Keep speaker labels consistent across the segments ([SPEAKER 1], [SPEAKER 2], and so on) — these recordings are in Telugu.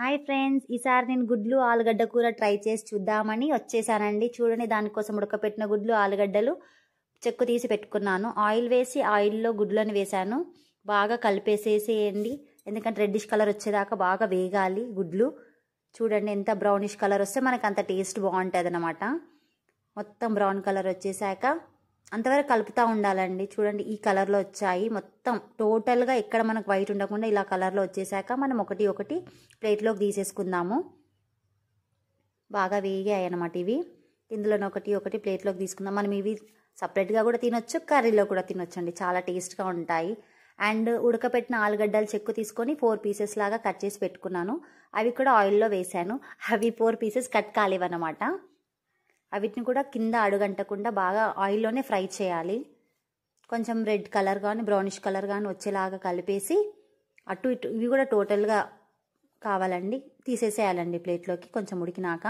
[SPEAKER 1] హాయ్ ఫ్రెండ్స్ ఈసారి నేను గుడ్లు ఆలుగడ్డ కూర ట్రై చేసి చూద్దామని వచ్చేసానండి చూడండి దానికోసం ఉడకపెట్టిన గుడ్లు ఆలుగడ్డలు చెక్కు తీసి పెట్టుకున్నాను ఆయిల్ వేసి ఆయిల్లో గుడ్లను వేశాను బాగా కలిపేసేసేయండి ఎందుకంటే రెడ్డిష్ కలర్ వచ్చేదాకా బాగా వేగాలి గుడ్లు చూడండి ఎంత బ్రౌనిష్ కలర్ వస్తే మనకు అంత టేస్ట్ బాగుంటుంది మొత్తం బ్రౌన్ కలర్ వచ్చేసాక అంతవరకు కలుపుతూ ఉండాలండి చూడండి ఈ కలర్లో వచ్చాయి మొత్తం టోటల్గా ఎక్కడ మనకు వైట్ ఉండకుండా ఇలా కలర్లో వచ్చేసాక మనం ఒకటి ఒకటి ప్లేట్లోకి తీసేసుకుందాము బాగా వేగాయి అనమాట ఇవి ఇందులోనే ఒకటి ఒకటి ప్లేట్లోకి తీసుకుందాం మనం ఇవి సపరేట్గా కూడా తినొచ్చు కర్రీలో కూడా తినొచ్చు అండి చాలా టేస్ట్గా ఉంటాయి అండ్ ఉడకపెట్టిన ఆలుగడ్డలు చెక్కు తీసుకొని ఫోర్ పీసెస్ లాగా కట్ చేసి పెట్టుకున్నాను అవి కూడా ఆయిల్లో వేశాను అవి ఫోర్ పీసెస్ కట్ కాలేవన్నమాట అవిటిని కూడా కింద అడుగంటకుండా బాగా ఆయిల్లోనే ఫ్రై చేయాలి కొంచెం రెడ్ కలర్ కానీ బ్రౌనిష్ కలర్ కానీ వచ్చేలాగా కలిపేసి అటు ఇటు ఇవి కూడా టోటల్గా కావాలండి తీసేసేయాలండి ప్లేట్లోకి కొంచెం ఉడికినాక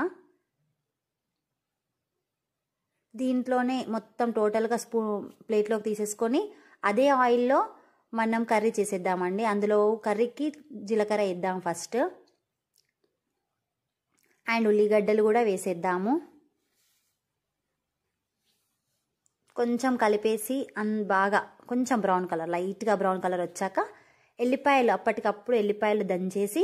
[SPEAKER 1] దీంట్లోనే మొత్తం టోటల్గా స్పూ ప్లేట్లోకి తీసేసుకొని అదే ఆయిల్లో మనం కర్రీ చేసేద్దామండి అందులో కర్రీకి జీలకర్ర వేద్దాం ఫస్ట్ అండ్ ఉల్లిగడ్డలు కూడా వేసేద్దాము కొంచెం కలిపేసి అన్ బాగా కొంచెం బ్రౌన్ కలర్ లైట్గా బ్రౌన్ కలర్ వచ్చాక ఎల్లిపాయలు అప్పటికప్పుడు ఎల్లిపాయలు దంచేసి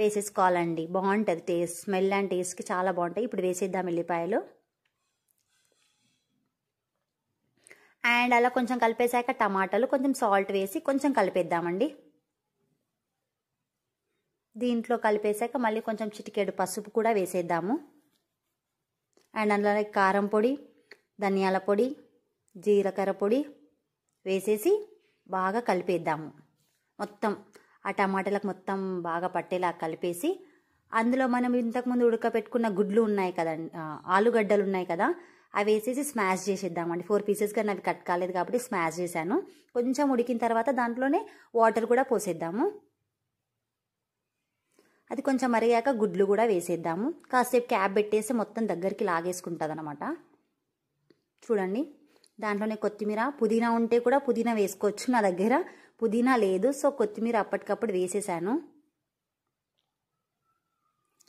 [SPEAKER 1] వేసేసుకోవాలండి బాగుంటుంది టేస్ట్ స్మెల్ అండ్ టేస్ట్కి చాలా బాగుంటాయి ఇప్పుడు వేసేద్దాం ఎల్లిపాయలు అండ్ అలా కొంచెం కలిపేశాక టమాటాలు కొంచెం సాల్ట్ వేసి కొంచెం కలిపేద్దామండి దీంట్లో కలిపేశాక మళ్ళీ కొంచెం చిటికేడు పసుపు కూడా వేసేద్దాము అండ్ అందులో కారం పొడి ధనియాల పొడి జీలకర్ర పొడి వేసేసి బాగా కలిపేద్దాము మొత్తం ఆ టమాటాలకు మొత్తం బాగా పట్టేలా కలిపేసి అందులో మనం ఇంతకుముందు ఉడకపెట్టుకున్న గుడ్లు ఉన్నాయి కదండి ఆలుగడ్డలు ఉన్నాయి కదా అవి వేసేసి స్మాష్ అండి ఫోర్ పీసెస్ కానీ అవి కట్ కాలేదు కాబట్టి స్మాష్ చేశాను కొంచెం ఉడికిన తర్వాత దాంట్లోనే వాటర్ కూడా పోసేద్దాము అది కొంచెం మరిగాక గుడ్లు కూడా వేసేద్దాము కాసేపు క్యాప్ పెట్టేసి మొత్తం దగ్గరికి లాగేసుకుంటుంది అనమాట చూడండి దాంట్లోనే కొత్తిమీర పుదీనా ఉంటే కూడా పుదీనా వేసుకోవచ్చు నా దగ్గర పుదీనా లేదు సో కొత్తిమీర అప్పటికప్పుడు వేసేసాను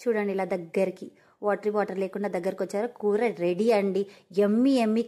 [SPEAKER 1] చూడండి ఇలా దగ్గరికి వాటర్ వాటర్ లేకుండా దగ్గరకు వచ్చారు కూర రెడీ అండి ఎమ్మి ఎమ్మి